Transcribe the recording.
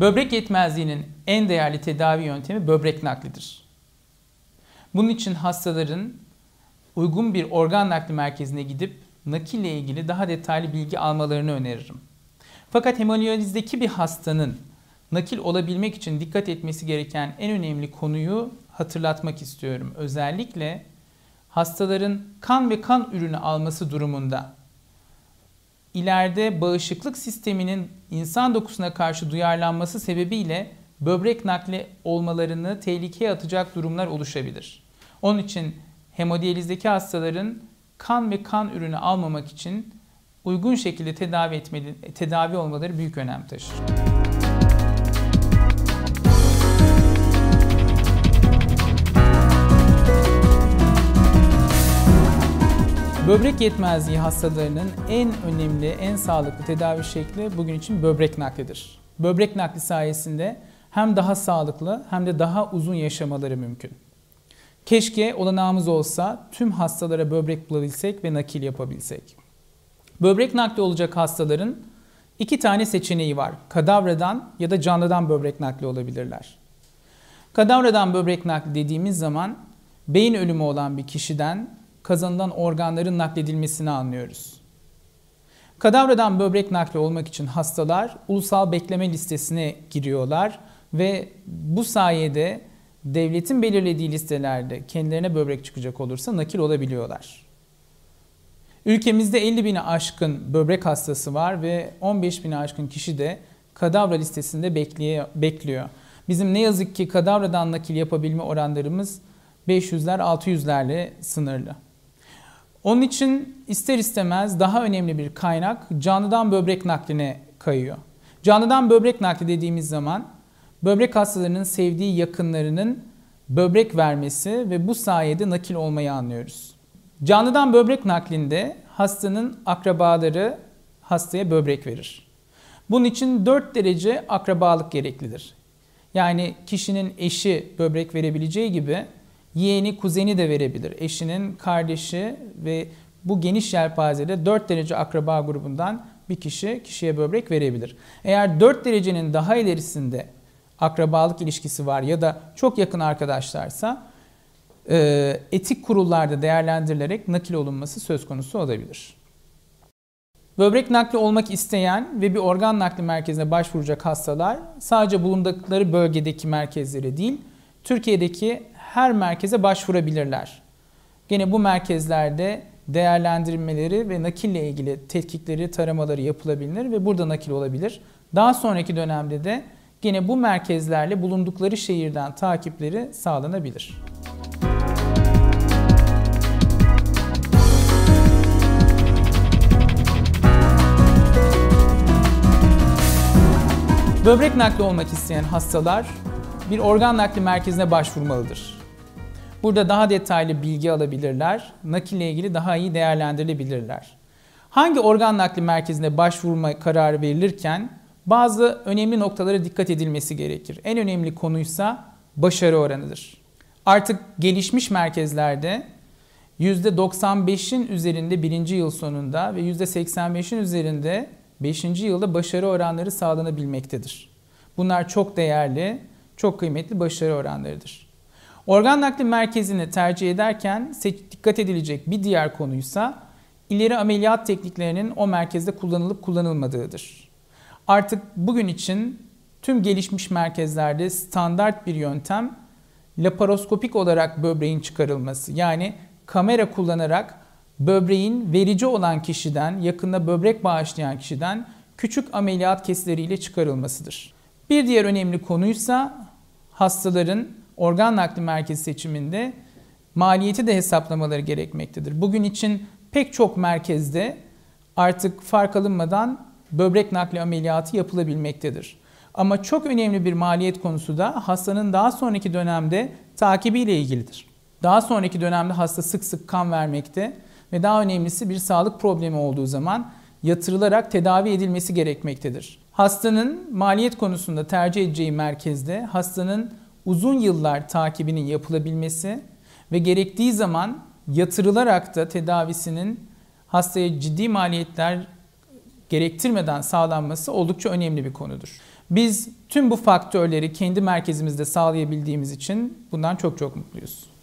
Böbrek yetmezliğinin en değerli tedavi yöntemi böbrek naklidir. Bunun için hastaların uygun bir organ nakli merkezine gidip nakil ile ilgili daha detaylı bilgi almalarını öneririm. Fakat hemoliyalizdeki bir hastanın nakil olabilmek için dikkat etmesi gereken en önemli konuyu hatırlatmak istiyorum. Özellikle hastaların kan ve kan ürünü alması durumunda ileride bağışıklık sisteminin insan dokusuna karşı duyarlanması sebebiyle böbrek nakli olmalarını tehlikeye atacak durumlar oluşabilir. Onun için hemodiyalizdeki hastaların kan ve kan ürünü almamak için uygun şekilde tedavi etmeli, tedavi olmaları büyük önem taşır. Böbrek yetmezliği hastalarının en önemli, en sağlıklı tedavi şekli bugün için böbrek naklidir. Böbrek nakli sayesinde hem daha sağlıklı hem de daha uzun yaşamaları mümkün. Keşke olanağımız olsa tüm hastalara böbrek bulabilsek ve nakil yapabilsek. Böbrek nakli olacak hastaların iki tane seçeneği var. Kadavradan ya da canlıdan böbrek nakli olabilirler. Kadavradan böbrek nakli dediğimiz zaman beyin ölümü olan bir kişiden kazanılan organların nakledilmesini anlıyoruz. Kadavradan böbrek nakli olmak için hastalar ulusal bekleme listesine giriyorlar ve bu sayede devletin belirlediği listelerde kendilerine böbrek çıkacak olursa nakil olabiliyorlar. Ülkemizde 50 bini aşkın böbrek hastası var ve 15 bini aşkın kişi de kadavra listesinde bekliyor. Bizim ne yazık ki kadavradan nakil yapabilme oranlarımız 500'ler 600'lerle sınırlı. Onun için ister istemez daha önemli bir kaynak canlıdan böbrek nakline kayıyor. Canlıdan böbrek nakli dediğimiz zaman böbrek hastalarının sevdiği yakınlarının böbrek vermesi ve bu sayede nakil olmayı anlıyoruz. Canlıdan böbrek naklinde hastanın akrabaları hastaya böbrek verir. Bunun için 4 derece akrabalık gereklidir. Yani kişinin eşi böbrek verebileceği gibi yeğeni, kuzeni de verebilir. Eşinin kardeşi ve bu geniş yelpazede 4 derece akraba grubundan bir kişi kişiye böbrek verebilir. Eğer 4 derecenin daha ilerisinde akrabalık ilişkisi var ya da çok yakın arkadaşlarsa e, etik kurullarda değerlendirilerek nakil olunması söz konusu olabilir. Böbrek nakli olmak isteyen ve bir organ nakli merkezine başvuracak hastalar sadece bulundukları bölgedeki merkezlere değil, Türkiye'deki her merkeze başvurabilirler. Gene bu merkezlerde değerlendirmeleri ve nakille ilgili tetkikleri, taramaları yapılabilir ve burada nakil olabilir. Daha sonraki dönemde de gene bu merkezlerle bulundukları şehirden takipleri sağlanabilir. Böbrek nakli olmak isteyen hastalar bir organ nakli merkezine başvurmalıdır. Burada daha detaylı bilgi alabilirler, nakille ilgili daha iyi değerlendirilebilirler. Hangi organ nakli merkezine başvurma kararı verilirken bazı önemli noktalara dikkat edilmesi gerekir. En önemli konuysa başarı oranıdır. Artık gelişmiş merkezlerde %95'in üzerinde birinci yıl sonunda ve %85'in üzerinde 5. yılda başarı oranları sağlanabilmektedir. Bunlar çok değerli, çok kıymetli başarı oranlarıdır. Organ nakli merkezini tercih ederken dikkat edilecek bir diğer konuysa ileri ameliyat tekniklerinin o merkezde kullanılıp kullanılmadığıdır. Artık bugün için tüm gelişmiş merkezlerde standart bir yöntem laparoskopik olarak böbreğin çıkarılması. Yani kamera kullanarak böbreğin verici olan kişiden, yakında böbrek bağışlayan kişiden küçük ameliyat kesileriyle çıkarılmasıdır. Bir diğer önemli konuysa hastaların organ nakli merkezi seçiminde maliyeti de hesaplamaları gerekmektedir. Bugün için pek çok merkezde artık fark alınmadan böbrek nakli ameliyatı yapılabilmektedir. Ama çok önemli bir maliyet konusu da hastanın daha sonraki dönemde takibiyle ilgilidir. Daha sonraki dönemde hasta sık sık kan vermekte ve daha önemlisi bir sağlık problemi olduğu zaman yatırılarak tedavi edilmesi gerekmektedir. Hastanın maliyet konusunda tercih edeceği merkezde hastanın uzun yıllar takibinin yapılabilmesi ve gerektiği zaman yatırılarak da tedavisinin hastaya ciddi maliyetler gerektirmeden sağlanması oldukça önemli bir konudur. Biz tüm bu faktörleri kendi merkezimizde sağlayabildiğimiz için bundan çok çok mutluyuz.